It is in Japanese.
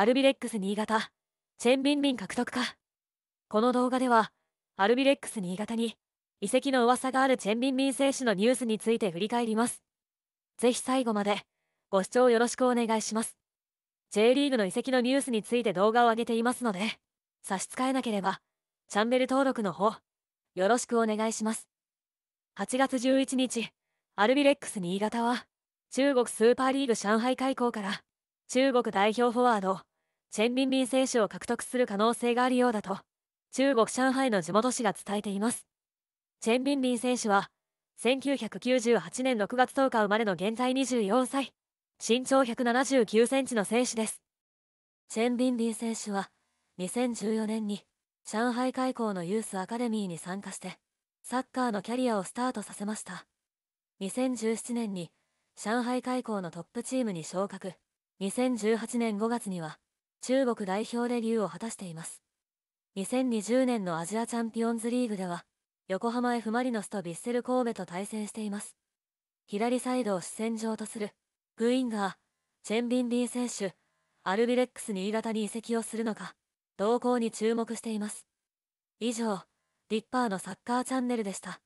アルビレックス新潟、チェンビンビン獲得か。この動画では、アルビレックス新潟に、遺跡の噂があるチェンビンビン選手のニュースについて振り返ります。ぜひ最後まで、ご視聴よろしくお願いします。J リーグの遺跡のニュースについて動画を上げていますので、差し支えなければ、チャンネル登録の方、よろしくお願いします。8月11日、アルビレックス新潟は、中国スーパーリーグ上海開港から、中国代表フォワード、チェンビンビン選手を獲得する可能性があるようだと中国上海の地元紙が伝えていますチェンビンビン選手は1998年6月10日生まれの現在24歳身長179センチの選手ですチェンビンビン選手は2014年に上海海港のユースアカデミーに参加してサッカーのキャリアをスタートさせました2017年に上海海港のトップチームに昇格2018年5月には中国代表デビューを果たしています。2020年のアジアチャンピオンズリーグでは、横浜 F・ マリノスとヴィッセル神戸と対戦しています。左サイドを主戦場とする、グインガー、チェンビンビー選手、アルビレックス新潟に移籍をするのか、動向に注目しています。以上、リッパーのサッカーチャンネルでした。